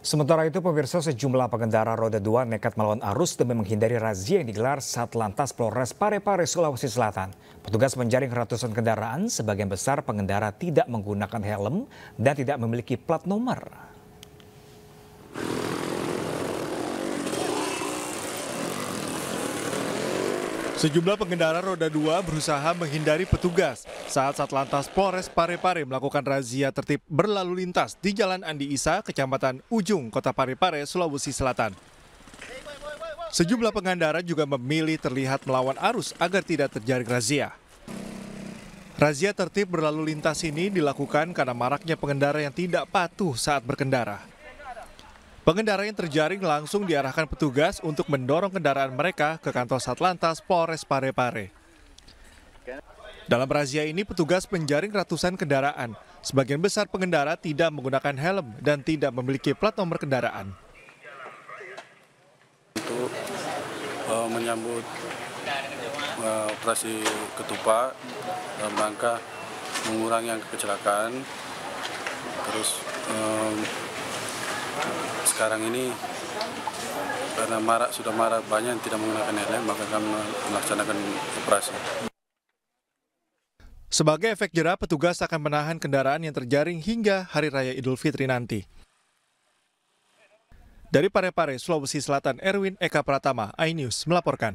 Sementara itu pemirsa sejumlah pengendara roda dua nekat melawan arus demi menghindari razia yang digelar saat lantas Polres Parepare, Sulawesi Selatan. Petugas menjaring ratusan kendaraan, sebagian besar pengendara tidak menggunakan helm dan tidak memiliki plat nomor. Sejumlah pengendara roda dua berusaha menghindari petugas saat Satlantas Polres Parepare melakukan razia tertib berlalu lintas di Jalan Andi Isa, Kecamatan Ujung, Kota Parepare, Sulawesi Selatan. Sejumlah pengendara juga memilih terlihat melawan arus agar tidak terjadi razia. Razia tertib berlalu lintas ini dilakukan karena maraknya pengendara yang tidak patuh saat berkendara. Pengendara yang terjaring langsung diarahkan petugas untuk mendorong kendaraan mereka ke kantor Satlantas Polres Parepare. Dalam razia ini petugas menjaring ratusan kendaraan. Sebagian besar pengendara tidak menggunakan helm dan tidak memiliki plat nomor kendaraan. Untuk uh, e, menyambut uh, operasi ketupat dalam rangka mengurangi kecelakaan, terus uh, sekarang ini karena marak sudah marak banyak yang tidak menggunakan helm maka kami melaksanakan operasi. Sebagai efek jerah, petugas akan menahan kendaraan yang terjaring hingga Hari Raya Idul Fitri nanti. Dari Parepare, Sulawesi Selatan, Erwin Eka Pratama, iNews melaporkan.